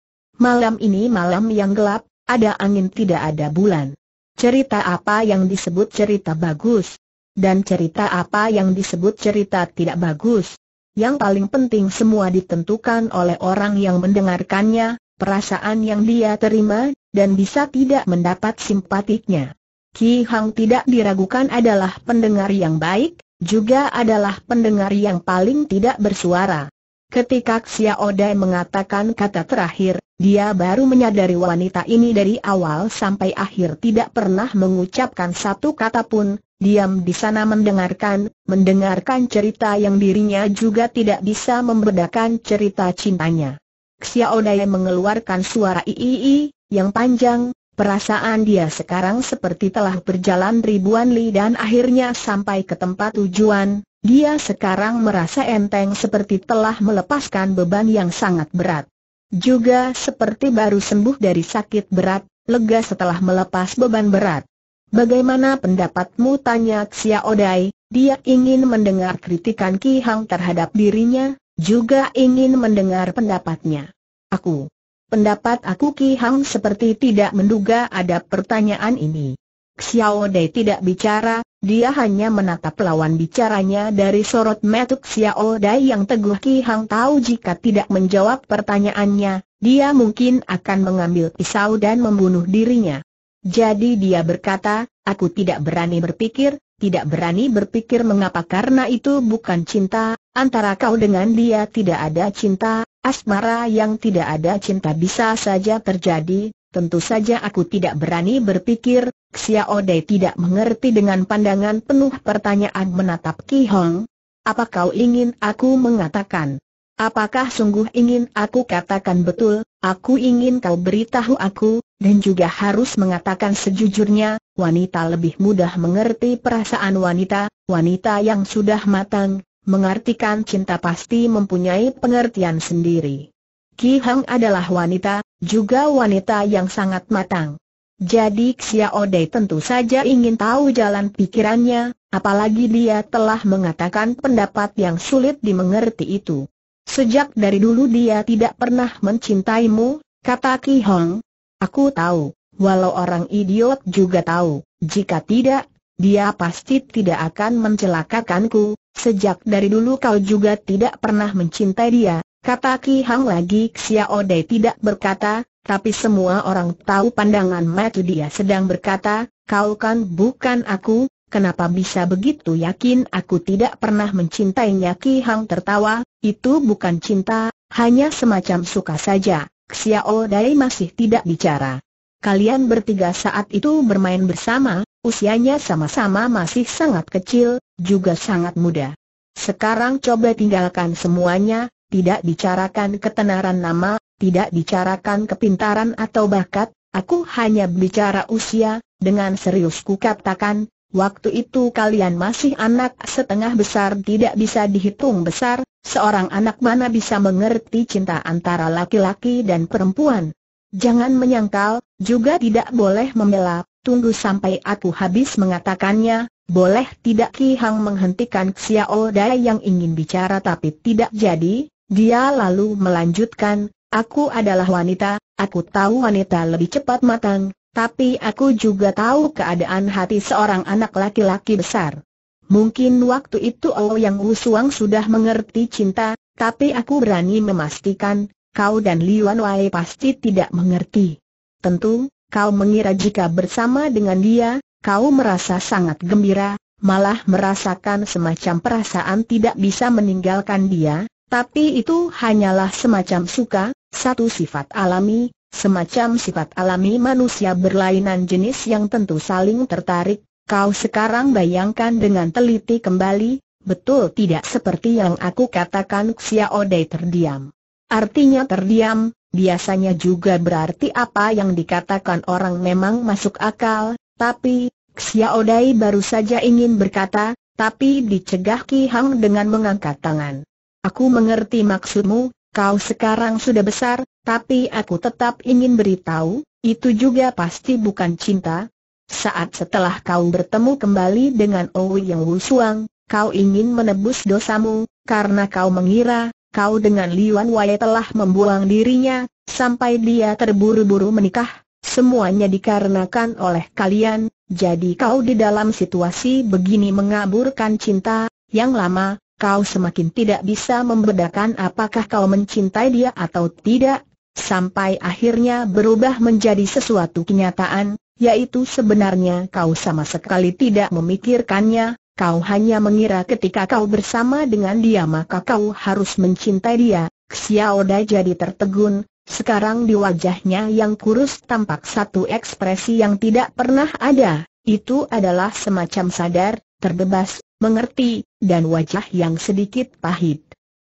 Speaker 1: Malam ini malam yang gelap, ada angin tidak ada bulan. Cerita apa yang disebut cerita bagus? Dan cerita apa yang disebut cerita tidak bagus? Yang paling penting semua ditentukan oleh orang yang mendengarkannya, perasaan yang dia terima, dan bisa tidak mendapat simpatiknya. Ki Hang tidak diragukan adalah pendengar yang baik, juga adalah pendengar yang paling tidak bersuara. Ketika Xiao Dai mengatakan kata terakhir, dia baru menyadari wanita ini dari awal sampai akhir tidak pernah mengucapkan satu kata pun, diam di sana mendengarkan, mendengarkan cerita yang dirinya juga tidak bisa membedakan cerita cintanya. Xiao Dai mengeluarkan suara iii yang panjang, perasaan dia sekarang seperti telah berjalan ribuan li dan akhirnya sampai ke tempat tujuan, dia sekarang merasa enteng seperti telah melepaskan beban yang sangat berat. Juga seperti baru sembuh dari sakit berat, lega setelah melepas beban berat. Bagaimana pendapatmu tanya Xia Odai, dia ingin mendengar kritikan Ki Hang terhadap dirinya, juga ingin mendengar pendapatnya. Aku. Pendapat aku Ki Hang seperti tidak menduga ada pertanyaan ini. Xiao Dei tidak bicara, dia hanya menatap lawan bicaranya dari sorot mata Xiao Dai yang teguh Ki Hang tahu jika tidak menjawab pertanyaannya, dia mungkin akan mengambil pisau dan membunuh dirinya. Jadi dia berkata, aku tidak berani berpikir, tidak berani berpikir mengapa karena itu bukan cinta, antara kau dengan dia tidak ada cinta, asmara yang tidak ada cinta bisa saja terjadi, Tentu saja aku tidak berani berpikir, Xiao Dei tidak mengerti dengan pandangan penuh pertanyaan menatap Ki Hong. Apa kau ingin aku mengatakan? Apakah sungguh ingin aku katakan betul, aku ingin kau beritahu aku, dan juga harus mengatakan sejujurnya, wanita lebih mudah mengerti perasaan wanita, wanita yang sudah matang, mengartikan cinta pasti mempunyai pengertian sendiri. Ki Hong adalah wanita, juga wanita yang sangat matang. Jadi Xiao Dei tentu saja ingin tahu jalan pikirannya, apalagi dia telah mengatakan pendapat yang sulit dimengerti itu. Sejak dari dulu dia tidak pernah mencintaimu, kata Ki Hong. Aku tahu, walau orang idiot juga tahu, jika tidak, dia pasti tidak akan mencelakakanku, sejak dari dulu kau juga tidak pernah mencintai dia, Kata Ki Hang lagi Xiao Dei tidak berkata, tapi semua orang tahu pandangan mata dia sedang berkata, kau kan bukan aku, kenapa bisa begitu yakin aku tidak pernah mencintainya Ki Hang tertawa, itu bukan cinta, hanya semacam suka saja, Xiao Dei masih tidak bicara. Kalian bertiga saat itu bermain bersama, usianya sama-sama masih sangat kecil, juga sangat muda. Sekarang coba tinggalkan semuanya, tidak bicarakan ketenaran nama, tidak bicarakan kepintaran atau bakat, aku hanya bicara usia, dengan serius ku katakan, waktu itu kalian masih anak setengah besar tidak bisa dihitung besar, seorang anak mana bisa mengerti cinta antara laki-laki dan perempuan. Jangan menyangkal, juga tidak boleh membela, tunggu sampai aku habis mengatakannya, boleh tidak Ki Hang menghentikan Xiao Dai yang ingin bicara tapi tidak jadi, dia lalu melanjutkan, aku adalah wanita, aku tahu wanita lebih cepat matang, tapi aku juga tahu keadaan hati seorang anak laki-laki besar. Mungkin waktu itu oh Yang Wusuang sudah mengerti cinta, tapi aku berani memastikan, kau dan Liuan Wai pasti tidak mengerti. Tentu, kau mengira jika bersama dengan dia, kau merasa sangat gembira, malah merasakan semacam perasaan tidak bisa meninggalkan dia, tapi itu hanyalah semacam suka, satu sifat alami, semacam sifat alami manusia berlainan jenis yang tentu saling tertarik. Kau sekarang bayangkan dengan teliti kembali, betul tidak seperti yang aku katakan Xiao Dei terdiam. Artinya terdiam, biasanya juga berarti apa yang dikatakan orang memang masuk akal, tapi Xiao Dei baru saja ingin berkata, tapi dicegah Ki Hang dengan mengangkat tangan. Aku mengerti maksudmu, kau sekarang sudah besar, tapi aku tetap ingin beritahu, itu juga pasti bukan cinta. Saat setelah kau bertemu kembali dengan Owi Yang Wusuang, kau ingin menebus dosamu, karena kau mengira, kau dengan Liwan Wai telah membuang dirinya, sampai dia terburu-buru menikah. Semuanya dikarenakan oleh kalian, jadi kau di dalam situasi begini mengaburkan cinta, yang lama, kau semakin tidak bisa membedakan apakah kau mencintai dia atau tidak, sampai akhirnya berubah menjadi sesuatu kenyataan, yaitu sebenarnya kau sama sekali tidak memikirkannya, kau hanya mengira ketika kau bersama dengan dia maka kau harus mencintai dia. Xiaoda jadi tertegun, sekarang di wajahnya yang kurus tampak satu ekspresi yang tidak pernah ada, itu adalah semacam sadar, terbebas, mengerti, dan wajah yang sedikit pahit.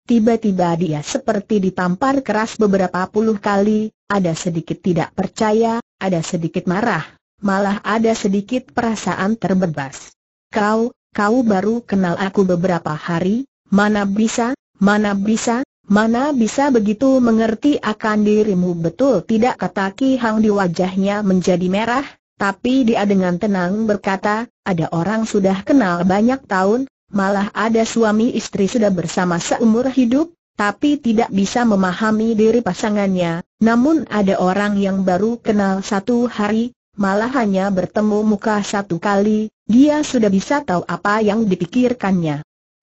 Speaker 1: Tiba-tiba dia seperti ditampar keras beberapa puluh kali, ada sedikit tidak percaya, ada sedikit marah, malah ada sedikit perasaan terbebas. Kau, kau baru kenal aku beberapa hari, mana bisa, mana bisa, mana bisa begitu mengerti akan dirimu betul tidak kata Ki Hang di wajahnya menjadi merah, tapi dia dengan tenang berkata, ada orang sudah kenal banyak tahun, malah ada suami istri sudah bersama seumur hidup, tapi tidak bisa memahami diri pasangannya, namun ada orang yang baru kenal satu hari, malah hanya bertemu muka satu kali, dia sudah bisa tahu apa yang dipikirkannya.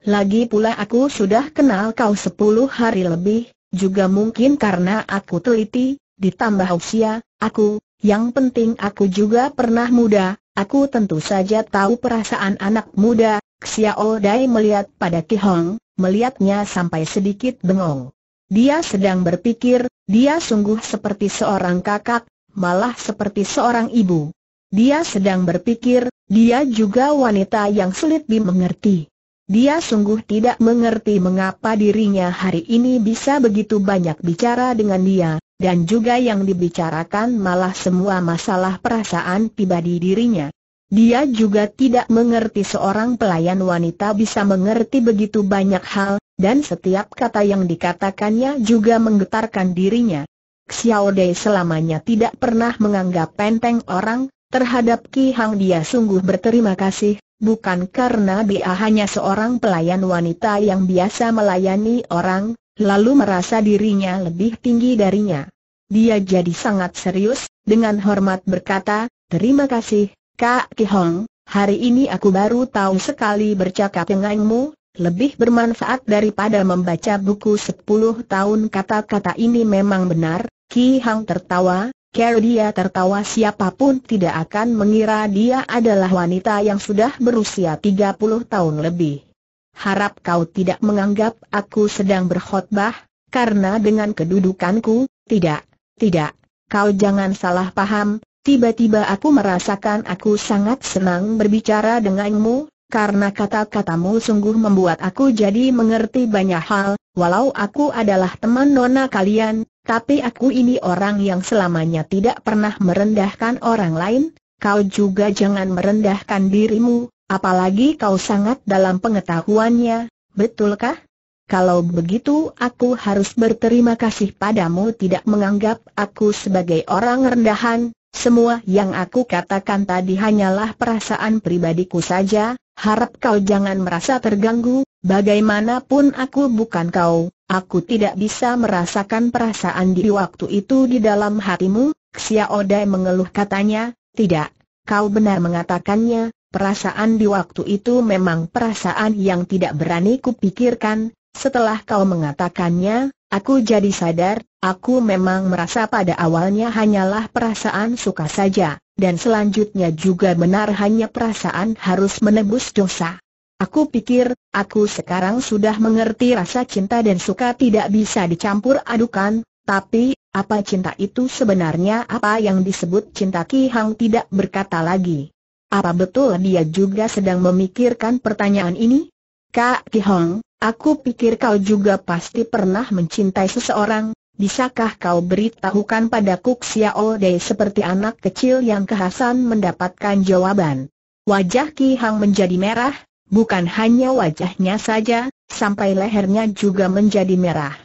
Speaker 1: Lagi pula aku sudah kenal kau sepuluh hari lebih, juga mungkin karena aku teliti, ditambah usia, aku, yang penting aku juga pernah muda, aku tentu saja tahu perasaan anak muda. Xiao Dai melihat pada Ki Hong, melihatnya sampai sedikit bengong. Dia sedang berpikir, dia sungguh seperti seorang kakak, malah seperti seorang ibu. Dia sedang berpikir, dia juga wanita yang sulit dimengerti. Dia sungguh tidak mengerti mengapa dirinya hari ini bisa begitu banyak bicara dengan dia, dan juga yang dibicarakan malah semua masalah perasaan pribadi dirinya. Dia juga tidak mengerti seorang pelayan wanita bisa mengerti begitu banyak hal, dan setiap kata yang dikatakannya juga menggetarkan dirinya. Xiao Dei selamanya tidak pernah menganggap penting orang, terhadap Ki Hang dia sungguh berterima kasih, bukan karena dia hanya seorang pelayan wanita yang biasa melayani orang, lalu merasa dirinya lebih tinggi darinya. Dia jadi sangat serius, dengan hormat berkata, terima kasih, Kak Ki Hong. hari ini aku baru tahu sekali bercakap denganmu, lebih bermanfaat daripada membaca buku 10 tahun kata-kata ini memang benar, Ki Hong tertawa, kalau dia tertawa siapapun tidak akan mengira dia adalah wanita yang sudah berusia 30 tahun lebih harap kau tidak menganggap aku sedang berkhutbah, karena dengan kedudukanku, tidak, tidak, kau jangan salah paham, tiba-tiba aku merasakan aku sangat senang berbicara denganmu, karena kata-katamu sungguh membuat aku jadi mengerti banyak hal, walau aku adalah teman nona kalian, tapi aku ini orang yang selamanya tidak pernah merendahkan orang lain, kau juga jangan merendahkan dirimu, Apalagi kau sangat dalam pengetahuannya, betulkah? Kalau begitu aku harus berterima kasih padamu tidak menganggap aku sebagai orang rendahan, semua yang aku katakan tadi hanyalah perasaan pribadiku saja, harap kau jangan merasa terganggu, bagaimanapun aku bukan kau, aku tidak bisa merasakan perasaan di waktu itu di dalam hatimu, Xiaodai mengeluh katanya, tidak, kau benar mengatakannya, Perasaan di waktu itu memang perasaan yang tidak berani kupikirkan, setelah kau mengatakannya, aku jadi sadar, aku memang merasa pada awalnya hanyalah perasaan suka saja, dan selanjutnya juga benar hanya perasaan harus menebus dosa. Aku pikir, aku sekarang sudah mengerti rasa cinta dan suka tidak bisa dicampur adukan, tapi, apa cinta itu sebenarnya apa yang disebut cinta Ki Hang tidak berkata lagi. Apa betul dia juga sedang memikirkan pertanyaan ini? Kak Kihong, aku pikir kau juga pasti pernah mencintai seseorang, Bisakah kau beritahukan pada Kuk Xiao Dei seperti anak kecil yang kehasan mendapatkan jawaban? Wajah Ki Hang menjadi merah, bukan hanya wajahnya saja, sampai lehernya juga menjadi merah.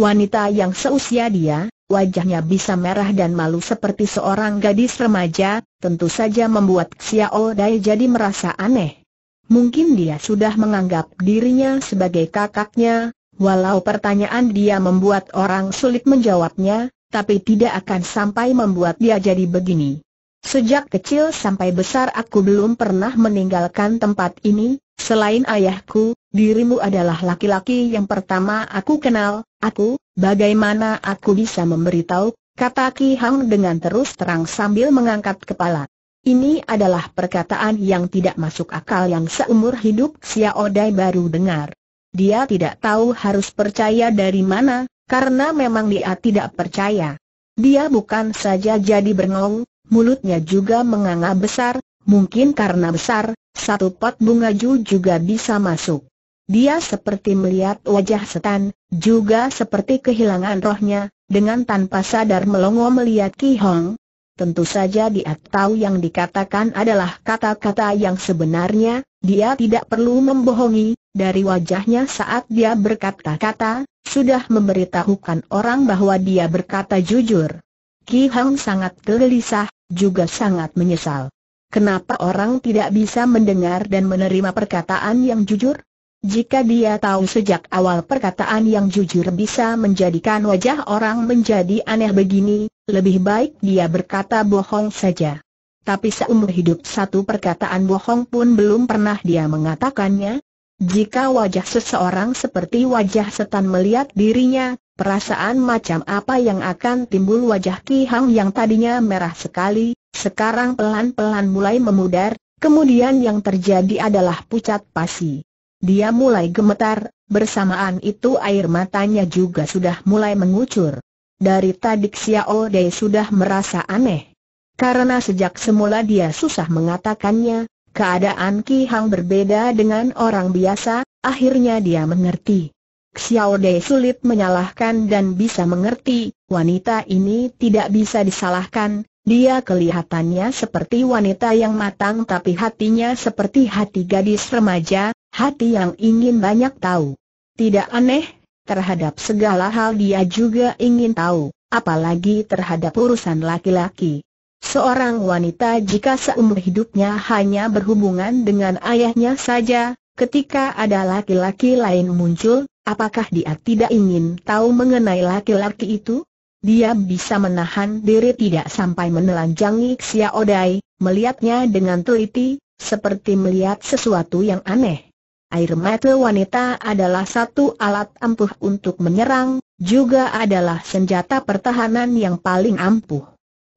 Speaker 1: Wanita yang seusia dia, Wajahnya bisa merah dan malu seperti seorang gadis remaja, tentu saja membuat Xiao Dai jadi merasa aneh. Mungkin dia sudah menganggap dirinya sebagai kakaknya, walau pertanyaan dia membuat orang sulit menjawabnya, tapi tidak akan sampai membuat dia jadi begini. Sejak kecil sampai besar aku belum pernah meninggalkan tempat ini, selain ayahku, dirimu adalah laki-laki yang pertama aku kenal, aku, Bagaimana aku bisa memberitahu, kata Ki Hang dengan terus terang sambil mengangkat kepala. Ini adalah perkataan yang tidak masuk akal yang seumur hidup Xiao Dai baru dengar. Dia tidak tahu harus percaya dari mana, karena memang dia tidak percaya. Dia bukan saja jadi bengong, mulutnya juga menganga besar, mungkin karena besar, satu pot bunga ju juga bisa masuk. Dia seperti melihat wajah setan, juga seperti kehilangan rohnya, dengan tanpa sadar melongo melihat Ki Hong. Tentu saja dia tahu yang dikatakan adalah kata-kata yang sebenarnya, dia tidak perlu membohongi, dari wajahnya saat dia berkata-kata, sudah memberitahukan orang bahwa dia berkata jujur. Ki Hong sangat gelisah, juga sangat menyesal. Kenapa orang tidak bisa mendengar dan menerima perkataan yang jujur? Jika dia tahu sejak awal perkataan yang jujur bisa menjadikan wajah orang menjadi aneh begini, lebih baik dia berkata bohong saja. Tapi seumur hidup satu perkataan bohong pun belum pernah dia mengatakannya. Jika wajah seseorang seperti wajah setan melihat dirinya, perasaan macam apa yang akan timbul wajah Ki Hang yang tadinya merah sekali, sekarang pelan-pelan mulai memudar, kemudian yang terjadi adalah pucat pasi. Dia mulai gemetar, bersamaan itu air matanya juga sudah mulai mengucur. Dari tadi Xiao Dei sudah merasa aneh. Karena sejak semula dia susah mengatakannya, keadaan Ki Hang berbeda dengan orang biasa, akhirnya dia mengerti. Xiao Dei sulit menyalahkan dan bisa mengerti, wanita ini tidak bisa disalahkan, dia kelihatannya seperti wanita yang matang tapi hatinya seperti hati gadis remaja, Hati yang ingin banyak tahu. Tidak aneh, terhadap segala hal dia juga ingin tahu, apalagi terhadap urusan laki-laki. Seorang wanita jika seumur hidupnya hanya berhubungan dengan ayahnya saja, ketika ada laki-laki lain muncul, apakah dia tidak ingin tahu mengenai laki-laki itu? Dia bisa menahan diri tidak sampai menelanjangi Xiaodai, melihatnya dengan teliti, seperti melihat sesuatu yang aneh. Air mata wanita adalah satu alat ampuh untuk menyerang, juga adalah senjata pertahanan yang paling ampuh.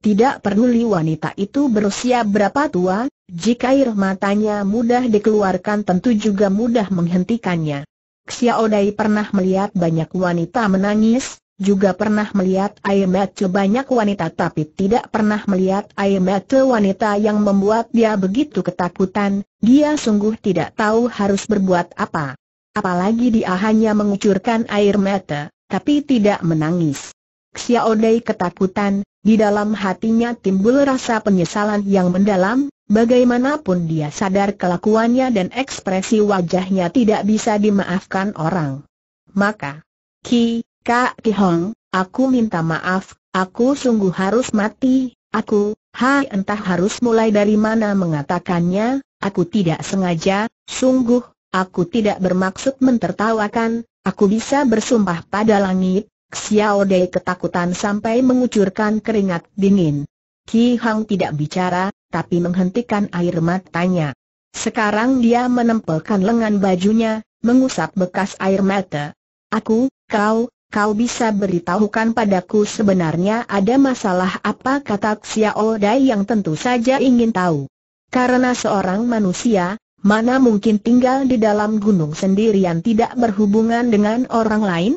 Speaker 1: Tidak peduli wanita itu berusia berapa tua, jika air matanya mudah dikeluarkan tentu juga mudah menghentikannya. Xiaodai pernah melihat banyak wanita menangis, juga pernah melihat air mata banyak wanita tapi tidak pernah melihat air mata wanita yang membuat dia begitu ketakutan, dia sungguh tidak tahu harus berbuat apa. Apalagi dia hanya mengucurkan air mata, tapi tidak menangis. Xiao ketakutan, di dalam hatinya timbul rasa penyesalan yang mendalam, bagaimanapun dia sadar kelakuannya dan ekspresi wajahnya tidak bisa dimaafkan orang. Maka, Ki, Kak Kihong, aku minta maaf, aku sungguh harus mati, aku, hai entah harus mulai dari mana mengatakannya, aku tidak sengaja, sungguh, aku tidak bermaksud mentertawakan, aku bisa bersumpah pada langit, Xiao Dei ketakutan sampai mengucurkan keringat dingin. Ki Hong tidak bicara, tapi menghentikan air matanya. Sekarang dia menempelkan lengan bajunya, mengusap bekas air mata. Aku, kau, kau bisa beritahukan padaku sebenarnya ada masalah apa kata Xiao Dai yang tentu saja ingin tahu. Karena seorang manusia, mana mungkin tinggal di dalam gunung sendirian tidak berhubungan dengan orang lain?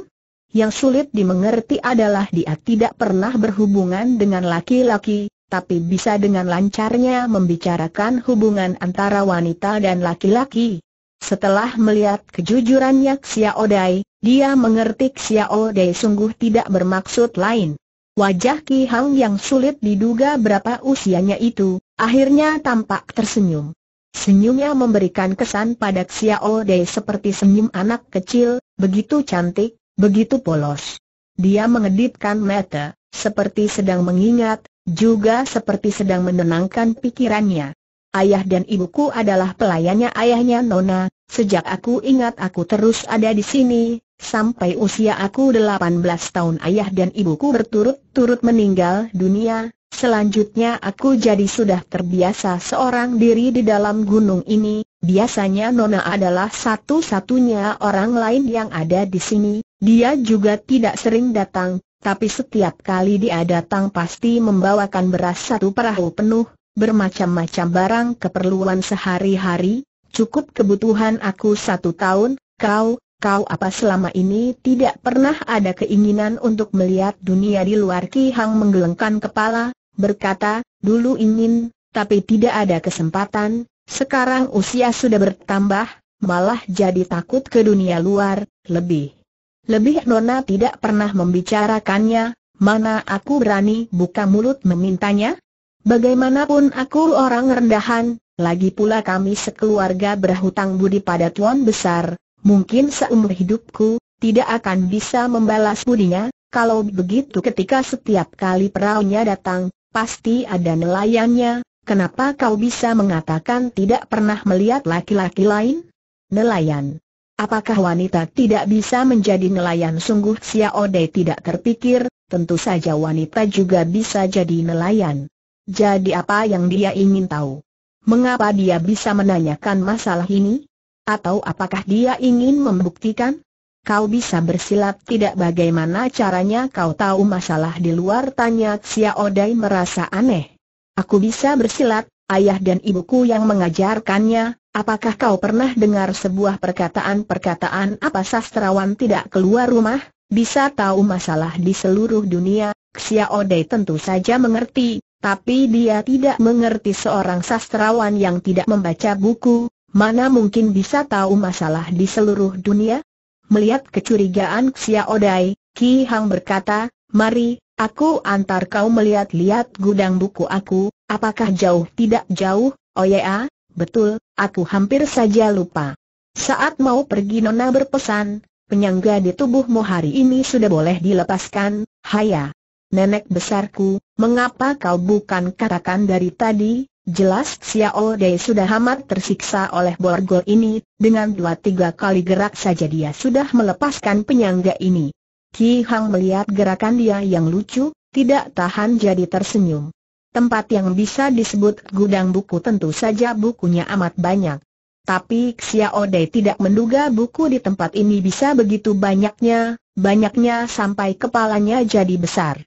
Speaker 1: Yang sulit dimengerti adalah dia tidak pernah berhubungan dengan laki-laki, tapi bisa dengan lancarnya membicarakan hubungan antara wanita dan laki-laki. Setelah melihat kejujurannya Xiao Dai, dia mengerti Xiao Dai sungguh tidak bermaksud lain. Wajah Ki Hang yang sulit diduga berapa usianya itu, akhirnya tampak tersenyum. Senyumnya memberikan kesan pada Xiao Dai seperti senyum anak kecil, begitu cantik, begitu polos. Dia mengedipkan mata, seperti sedang mengingat, juga seperti sedang menenangkan pikirannya ayah dan ibuku adalah pelayannya ayahnya Nona, sejak aku ingat aku terus ada di sini, sampai usia aku 18 tahun ayah dan ibuku berturut-turut meninggal dunia, selanjutnya aku jadi sudah terbiasa seorang diri di dalam gunung ini, biasanya Nona adalah satu-satunya orang lain yang ada di sini, dia juga tidak sering datang, tapi setiap kali dia datang pasti membawakan beras satu perahu penuh, bermacam-macam barang keperluan sehari-hari, cukup kebutuhan aku satu tahun, kau, kau apa selama ini tidak pernah ada keinginan untuk melihat dunia di luar Ki Hang menggelengkan kepala, berkata, dulu ingin, tapi tidak ada kesempatan, sekarang usia sudah bertambah, malah jadi takut ke dunia luar, lebih. Lebih Nona tidak pernah membicarakannya, mana aku berani buka mulut memintanya? Bagaimanapun aku orang rendahan, lagi pula kami sekeluarga berhutang budi pada Tuan Besar, mungkin seumur hidupku, tidak akan bisa membalas budinya, kalau begitu ketika setiap kali perahunya datang, pasti ada nelayannya, kenapa kau bisa mengatakan tidak pernah melihat laki-laki lain? Nelayan. Apakah wanita tidak bisa menjadi nelayan sungguh Xiao Dei tidak terpikir, tentu saja wanita juga bisa jadi nelayan. Jadi apa yang dia ingin tahu? Mengapa dia bisa menanyakan masalah ini? Atau apakah dia ingin membuktikan? Kau bisa bersilat tidak bagaimana caranya kau tahu masalah di luar tanya Xia Odai merasa aneh. Aku bisa bersilat, ayah dan ibuku yang mengajarkannya, apakah kau pernah dengar sebuah perkataan-perkataan apa sastrawan tidak keluar rumah, bisa tahu masalah di seluruh dunia? Xia Odai tentu saja mengerti, tapi dia tidak mengerti seorang sastrawan yang tidak membaca buku, mana mungkin bisa tahu masalah di seluruh dunia? Melihat kecurigaan Xia Odai, Ki Hang berkata, Mari, aku antar kau melihat-lihat gudang buku aku, apakah jauh tidak jauh, oh ya, betul, aku hampir saja lupa. Saat mau pergi Nona berpesan, penyangga di tubuhmu hari ini sudah boleh dilepaskan, haya nenek besarku, mengapa kau bukan katakan dari tadi, jelas Xiao Dei sudah amat tersiksa oleh borgol ini, dengan dua tiga kali gerak saja dia sudah melepaskan penyangga ini. Ki Hang melihat gerakan dia yang lucu, tidak tahan jadi tersenyum. Tempat yang bisa disebut gudang buku tentu saja bukunya amat banyak. Tapi Xiao Dei tidak menduga buku di tempat ini bisa begitu banyaknya, banyaknya sampai kepalanya jadi besar.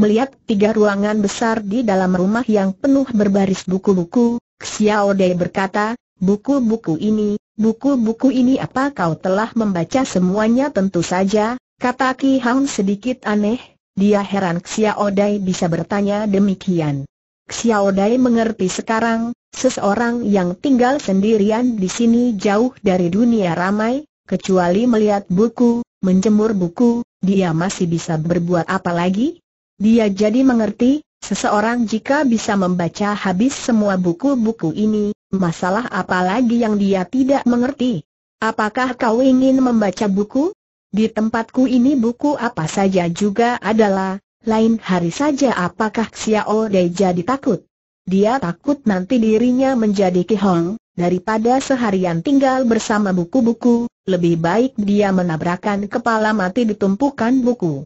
Speaker 1: Melihat tiga ruangan besar di dalam rumah yang penuh berbaris buku-buku, Xiao Dei berkata, buku-buku ini, buku-buku ini apa kau telah membaca semuanya tentu saja, kata Ki Hang sedikit aneh, dia heran Xiao Dai bisa bertanya demikian. Xiao Dai mengerti sekarang, seseorang yang tinggal sendirian di sini jauh dari dunia ramai, kecuali melihat buku, menjemur buku, dia masih bisa berbuat apa lagi? Dia jadi mengerti, seseorang jika bisa membaca habis semua buku-buku ini, masalah apa lagi yang dia tidak mengerti? Apakah kau ingin membaca buku? Di tempatku ini buku apa saja juga adalah, lain hari saja apakah Xiao Dei jadi takut? Dia takut nanti dirinya menjadi kihong, daripada seharian tinggal bersama buku-buku, lebih baik dia menabrakan kepala mati ditumpukan buku.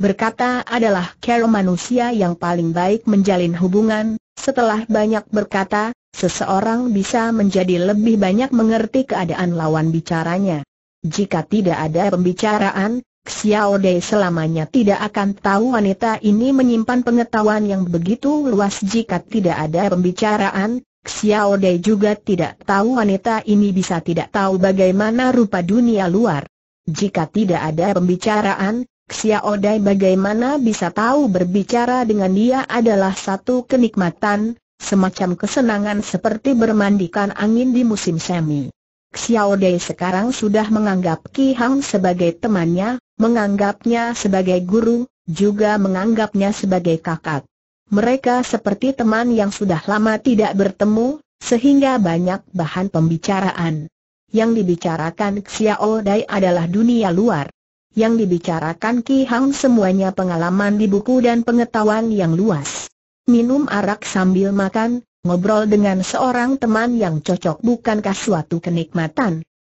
Speaker 1: Berkata adalah cara manusia yang paling baik menjalin hubungan, setelah banyak berkata, seseorang bisa menjadi lebih banyak mengerti keadaan lawan bicaranya. Jika tidak ada pembicaraan, Xiao Dei selamanya tidak akan tahu wanita ini menyimpan pengetahuan yang begitu luas jika tidak ada pembicaraan, Xiao Dei juga tidak tahu wanita ini bisa tidak tahu bagaimana rupa dunia luar. Jika tidak ada pembicaraan, Xiaodai bagaimana bisa tahu berbicara dengan dia adalah satu kenikmatan, semacam kesenangan seperti bermandikan angin di musim semi. Xiaodai sekarang sudah menganggap Ki Hang sebagai temannya, menganggapnya sebagai guru, juga menganggapnya sebagai kakak. Mereka seperti teman yang sudah lama tidak bertemu, sehingga banyak bahan pembicaraan. Yang dibicarakan Xiaodai adalah dunia luar. Yang dibicarakan Ki Hang semuanya pengalaman di buku dan pengetahuan yang luas. Minum arak sambil makan, ngobrol dengan seorang teman yang cocok bukankah suatu kenikmatan?